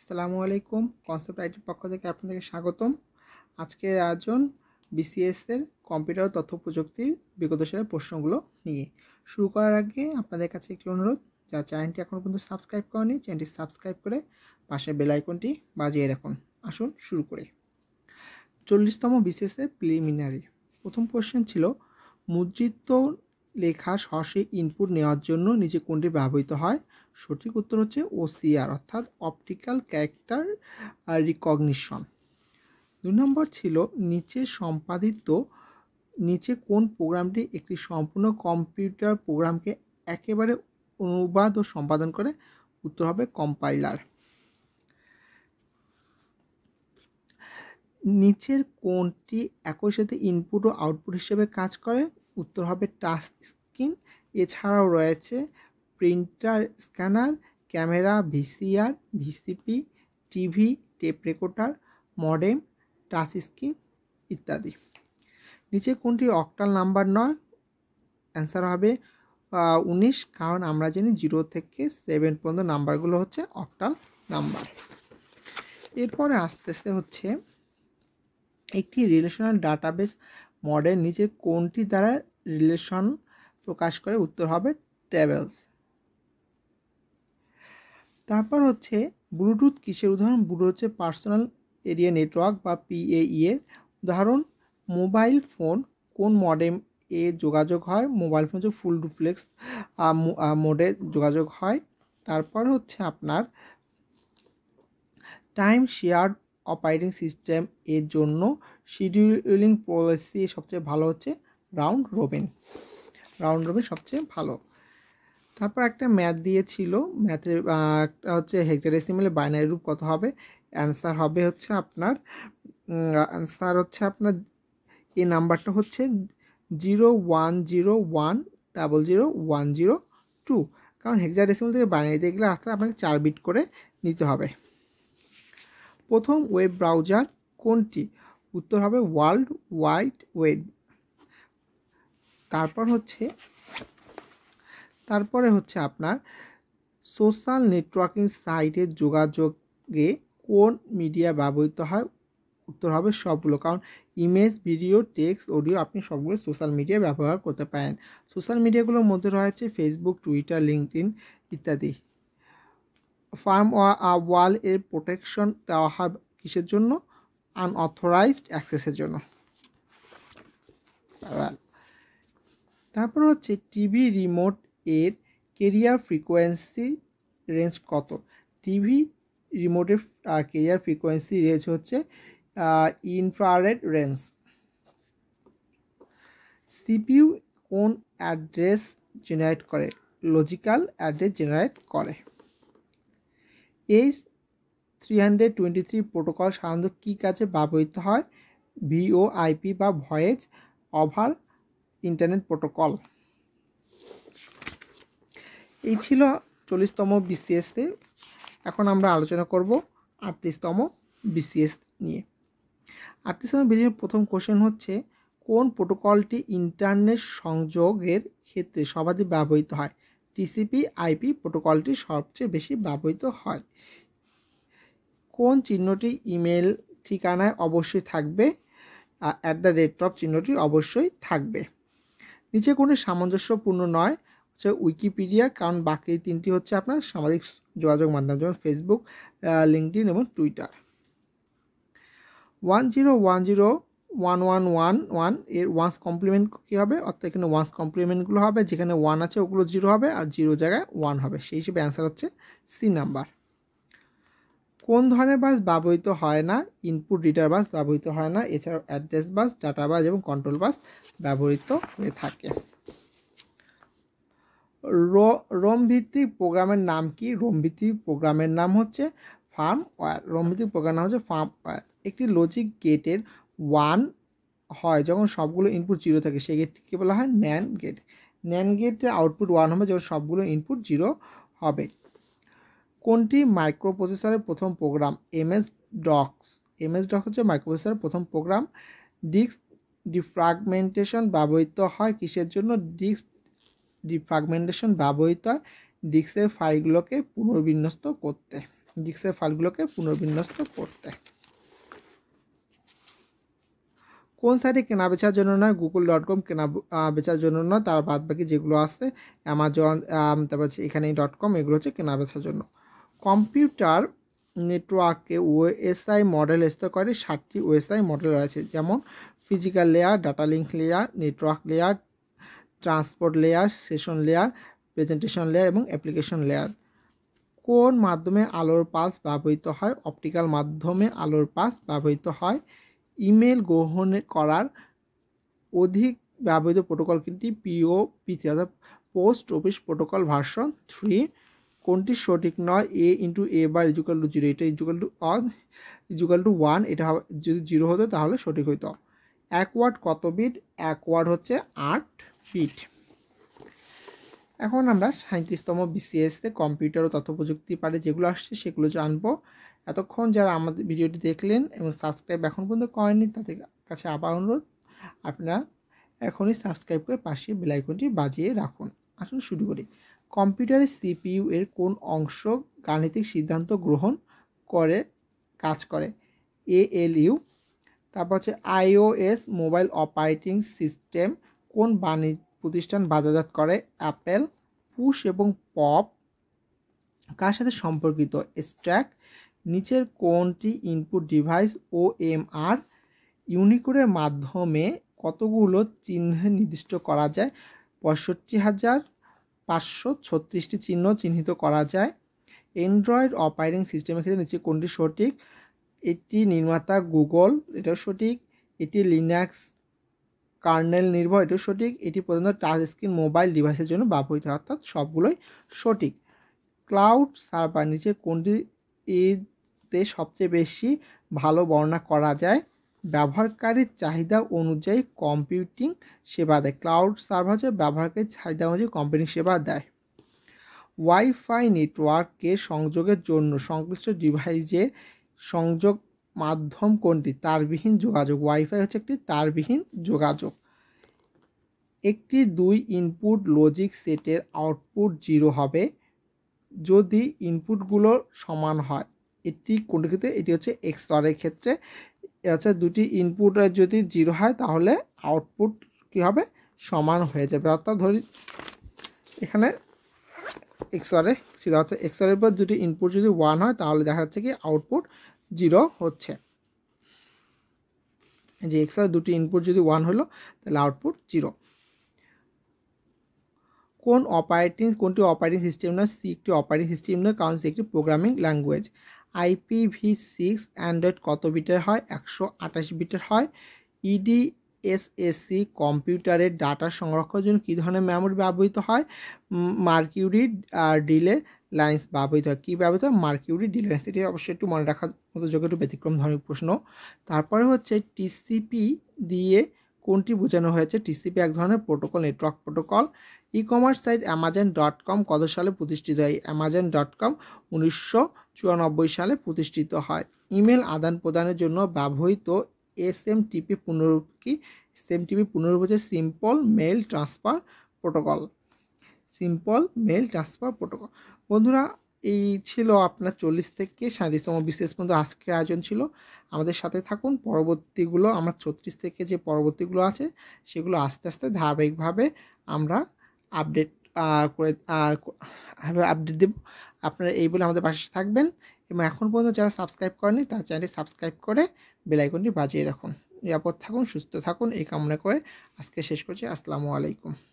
আসসালামু আলাইকুম কনসেপ্ট আইটির পক্ষ থেকে আপনাদেরকে স্বাগতম আজকের আয়োজন বিসিএসের কম্পিউটার তথ্য প্রযুক্তির বিগত সালের প্রশ্নগুলো নিয়ে শুরু করার আগে আপনাদের কাছে একটি অনুরোধ যারা চ্যানেলটি এখন পর্যন্ত সাবস্ক্রাইব করেনি চ্যানেলটি সাবস্ক্রাইব করে পাশে বেল আইকনটি বাজিয়ে রাখুন আসুন শুরু করি চল্লিশতম বিসিএসের প্রিলিমিনারি প্রথম কোশ্চেন ছিল মুদ্রিত লেখা সসে ইনপুট নেওয়ার জন্য নিচে কোনটি ব্যবহৃত হয় সঠিক উত্তর হচ্ছে ওসিআর অর্থাৎ অপটিক্যাল ক্যারেক্টার রিকগনিশন দুই নম্বর ছিল নিচে সম্পাদিত নিচে কোন প্রোগ্রামটি একটি সম্পূর্ণ কম্পিউটার প্রোগ্রামকে একেবারে অনুবাদ ও সম্পাদন করে উত্তর হবে কম্পাইলার নিচের কোনটি একই সাথে ইনপুট ও আউটপুট হিসেবে কাজ করে উত্তর হবে টাচ স্ক্রিন এছাড়াও রয়েছে printer scanner camera VCR VCP TV tape recorder modem touch screen ইত্যাদি নিচে কোনটি অক্টাল নাম্বার নয় অ্যান্সার হবে উনিশ কারণ আমরা জানি জিরো থেকে সেভেন পর্যন্ত নাম্বারগুলো হচ্ছে অক্টাল নাম্বার এরপরে আস্তে আস্তে হচ্ছে একটি রিলেশনাল ডাটাবেস মডেল নিচে কোনটি দ্বারা রিলেশন প্রকাশ করে উত্তর হবে ট্রাভেলস তারপর হচ্ছে ব্লুটুথ কিসের উদাহরণ ব্লু হচ্ছে পার্সোনাল এরিয়া নেটওয়ার্ক বা পিএই e এর উদাহরণ মোবাইল ফোন কোন মডেম এ যোগাযোগ হয় মোবাইল ফোন হচ্ছে ফুল ডুপ্লেক্স মোডে যোগাযোগ হয় তারপর হচ্ছে আপনার টাইম শেয়ার্ড অপারেটিং সিস্টেম এর জন্য শিডিউলিং পলিসি সবচেয়ে ভালো হচ্ছে রাউন্ড রোবেন রাউন্ড রোবেন সবচেয়ে ভালো তারপর একটা ম্যাথ দিয়েছিল ম্যাথের একটা হচ্ছে হেক্সাডেসিমেলে বাইনারি রূপ কত হবে অ্যান্সার হবে হচ্ছে আপনার অ্যান্সার হচ্ছে আপনার এই নাম্বারটা হচ্ছে zero one zero one double zero one zero two কারণ হেক্সাডেসিমাল থেকে দিয়ে গেলে আসতে আপনাকে চার বিট করে নিতে হবে প্রথম ওয়েব ব্রাউজার কোনটি উত্তর হবে ওয়ার্ল্ড ওয়াইড ওয়েব তারপর হচ্ছে তারপরে হচ্ছে আপনার সোশ্যাল নেটওয়ার্কিং সাইটের যোগাযোগে কোন মিডিয়া ব্যবহৃত হয় উত্তর হবে সবগুলো কারণ ইমেজ ভিডিও টেক্সট অডিও আপনি সবগুলো সোশ্যাল মিডিয়া ব্যবহার করতে পারেন সোশ্যাল মিডিয়াগুলোর মধ্যে রয়েছে ফেসবুক টুইটার লিঙ্কড ইত্যাদি ফার্ম ওয়াল এর প্রোটেকশন দেওয়া হবে কিসের জন্য আনঅথরাইজড অ্যাক্সেসের জন্য তারপর হচ্ছে টিভি রিমোট এর কেরিয়ার ফ্রিকোয়েন্সি রেঞ্জ কত টিভি রিমোটের কেরিয়ার ফ্রিকোয়েন্সি রেঞ্জ হচ্ছে ইনফ্রারেড রেঞ্জ সিপিউ কোন অ্যাড্রেস জেনারেট করে লজিক্যাল অ্যাড্রেস জেনারেট করে এই three hundred twenty three protocol সাধারণত কী কাজে ব্যবহৃত হয় ভিওআইপি বা ভয়েজ ওভার ইন্টারনেট প্রোটোকল এই ছিল চল্লিশতম বিসিএসতে এখন আমরা আলোচনা করব আটত্রিশতম বিসিএস নিয়ে আটত্রিশতম বিসিএস প্রথম কোশ্চেন হচ্ছে কোন প্রোটোকলটি ইন্টারনেট সংযোগের ক্ষেত্রে সবাধিক ব্যবহৃত হয় টিসিপি আইপি প্রোটোকলটি সবচেয়ে বেশি ব্যবহৃত হয় কোন চিহ্নটি ইমেল ঠিকানায় অবশ্যই থাকবে অ্যাট দ্য রেট অফ চিহ্নটি অবশ্যই থাকবে নিচে কোনো সামঞ্জস্যপূর্ণ নয় হচ্ছে উইকিপিডিয়া কারণ বাকি তিনটি হচ্ছে আপনার সামাজিক যোগাযোগ মাধ্যম যেমন ফেসবুক লিঙ্কডিন এবং Twitter one zero one zero one one one one এর ওয়ান্স কমপ্লিমেন্ট কী হবে অর্থাৎ এখানে ওয়ান্স কমপ্লিমেন্টগুলো হবে যেখানে ওয়ান আছে ওগুলো জিরো হবে আর জিরো জায়গায় ওয়ান হবে সেই হিসেবে অ্যান্সার হচ্ছে সি নাম্বার কোন ধরনের বাস ব্যবহৃত হয় না ইনপুট রিডার বাস ব্যবহৃত হয় না এছাড়াও অ্যাড্রেস বাস ডাটা বাস এবং কন্ট্রোল বাস ব্যবহৃত হয়ে থাকে রোম ভিত্তিক প্রোগ্রামের নাম কি রোম ভিত্তিক প্রোগ্রামের নাম হচ্ছে ফার্ম ওয়্যার রোম ভিত্তিক প্রোগ্রামের নাম হচ্ছে ফার্ম ওয়ার একটি লজিক গেটের ওয়ান হয় যখন সবগুলো ইনপুট জিরো থাকে সেই গেটকে বলা হয় ন্যান গেট ন্যান গেটে আউটপুট ওয়ান হবে যখন সবগুলো ইনপুট জিরো হবে কোনটি মাইক্রোপ্রসেসরের প্রথম program MS docs MS docs হচ্ছে মাইক্রোপ্রসেসরের প্রথম প্রোগ্রাম ডিস্ক ডিফ্রাগমেন্টেশন ব্যবহৃত হয় কিসের জন্য ডিস্ক ডিফ্রাগমেন্টেশন ব্যবহৃত হয় ডিস্কের ফাইলগুলোকে পুনর্বিন্যস্ত করতে ডিস্কের ফাইলগুলোকে পুনর্বিন্যস্ত করতে কোন সাইটে কেনা বেচার জন্য নয় গুগল ডট কম কেনা বেচার জন্য নয় তার বাদ বাকি যেগুলো আছে অ্যামাজন তারপর এখানে ডট কম এগুলো হচ্ছে কেনা বেচার জন্য কম্পিউটার নেটওয়ার্কে ওএসআই মডেল স্তর করে ষাটটি ওএসআই মডেল রয়েছে যেমন physical layer data link layer network layer transport layer session layer presentation layer এবং অ্যাপ্লিকেশন লেয়ার কোন মাধ্যমে আলোর পাস ব্যবহৃত হয় অপটিক্যাল মাধ্যমে আলোর পাস ব্যবহৃত হয় ইমেল গ্রহণ করার অধিক ব্যবহৃত প্রোটোকল কিন্তু পিওপিতে অর্থাৎ post office protocol version three কোনটি সঠিক নয় A into A bar equal to zero এটা equal to on equal to one এটা যদি জিরো হতো তাহলে সঠিক হতো এক ওয়ার্ড কত বিট এক ওয়ার্ড হচ্ছে আট বিট এখন আমরা সাঁত্রিশতম বিসিএসতে কম্পিউটার ও তথ্য প্রযুক্তি পারে যেগুলো আসছে সেগুলো জানবো এতক্ষণ যারা আমাদের ভিডিওটি দেখলেন এবং সাবস্ক্রাইব এখন পর্যন্ত করেননি তাদের কাছে আবার অনুরোধ আপনারা এখনই সাবস্ক্রাইব করে পাশে বেলাইকনটি বাজিয়ে রাখুন আসুন শুরু করি কম্পিউটারের সিপিইউ এর কোন অংশ গাণিতিক সিদ্ধান্ত গ্রহণ করে কাজ করে এএলইউ তারপর হচ্ছে আইওএস মোবাইল অপারেটিং সিস্টেম কোন বাণিজ্য প্রতিষ্ঠান বাজারজাত করে অ্যাপেল পুশ এবং পপ কার সাথে সম্পর্কিত স্ট্যাক নিচের কোনটি input device O M R ইউনিকোডের মাধ্যমে কতগুলো চিহ্ন নির্দিষ্ট করা যায় পঁয়ষট্টি হাজার পাঁচশো ছত্রিশটি চিহ্ন চিহ্নিত করা যায় অ্যান্ড্রয়েড অপারেটিং সিস্টেমের ক্ষেত্রে নিচে কোনটি সঠিক এটি নির্মাতা গুগল এটাও সঠিক এটি লিনাক্স কার্নেল নির্ভর এটিও সঠিক এটি প্রধানত টাচ স্ক্রিন মোবাইল ডিভাইসের জন্য ব্যবহৃত অর্থাৎ সবগুলোই সঠিক ক্লাউড সার্ভার নিচে কোনটি এতে সবচেয়ে বেশি ভালো বর্ণনা করা যায় ব্যবহারকারীর চাহিদা অনুযায়ী কম্পিউটিং সেবা দেয় ক্লাউড সার্ভার হচ্ছে ব্যবহারকারীর চাহিদা অনুযায়ী কম্পিউটিং সেবা দেয় ওয়াইফাই নেটওয়ার্ককে সংযোগের জন্য সংশ্লিষ্ট ডিভাইসের সংযোগ মাধ্যম কোনটি তারবিহীন যোগাযোগ ওয়াইফাই হচ্ছে একটি তারবিহীন যোগাযোগ একটি দুই ইনপুট লজিক সেটের আউটপুট জিরো হবে যদি ইনপুটগুলো সমান হয় এটি কোনটি ক্ষেত্রে এটি হচ্ছে এক্সরের ক্ষেত্রে আচ্ছা দুটি ইনপুট যদি জিরো হয় তাহলে আউটপুট কি হবে সমান হয়ে যাবে অর্থাৎ ধরি এখানে এক্সরে সেটা হচ্ছে এক্সরের পর দুটি ইনপুট যদি ওয়ান হয় তাহলে দেখা যাচ্ছে কি আউটপুট জিরো হচ্ছে যে এক্সার দুটি ইনপুট যদি ওয়ান হলো তাহলে আউটপুট জিরো কোন অপারেটিং কোনটি অপারেটিং সিস্টেম নয় সি একটি অপারেটিং সিস্টেম নয় কারণ সি একটি programming language V six Android কত বিটের হয় একশো আঠাশ বিটের হয় ইডি এসএসসি কম্পিউটারের ডাটা সংরক্ষণের জন্য কী ধরনের মেমোরি ব্যবহৃত হয় মার্কিউরি ডিলে লাইন্স ব্যবহৃত হয় কী ব্যবহৃত হয় মার্কিউরি ডিলেন্স এটি অবশ্যই একটু মনে রাখার মতো যোগ্য একটু ব্যতিক্রম ধরনের প্রশ্ন তারপরে হচ্ছে টিসিপি দিয়ে কোনটি বোঝানো হয়েছে টিসিপি এক ধরনের protocol network protocol e commerce site Amazon dot com কত সালে প্রতিষ্ঠিত হয় অ্যামাজন ডট কম উনিশশো সালে প্রতিষ্ঠিত হয় ইমেল আদান প্রদানের জন্য ব্যবহৃত এস এম টিপি পুনরূপ কি এস এম টিপি পুনরূপ হচ্ছে simple mail transfer protocol simple mail transfer protocol বন্ধুরা এই ছিল আপনার চল্লিশ থেকে সাঁত্রিশতম বিশেষ পর্যন্ত আজকের আয়োজন ছিল আমাদের সাথে থাকুন পরবর্তীগুলো আমার ছত্রিশ থেকে যে পরবর্তীগুলো আছে সেগুলো আস্তে আস্তে ধারাবাহিকভাবে আমরা আপডেট করে আপডেট দেব আপনারা এই বলে আমাদের পাশে থাকবেন এবং এখন পর্যন্ত যারা সাবস্ক্রাইব করেনি তার চ্যানেলটি সাবস্ক্রাইব করে বেলাইকনটি বাজিয়ে রাখুন নিরাপদ থাকুন সুস্থ থাকুন এই কামনা করে আজকে শেষ করছি আসসালামু আলাইকুম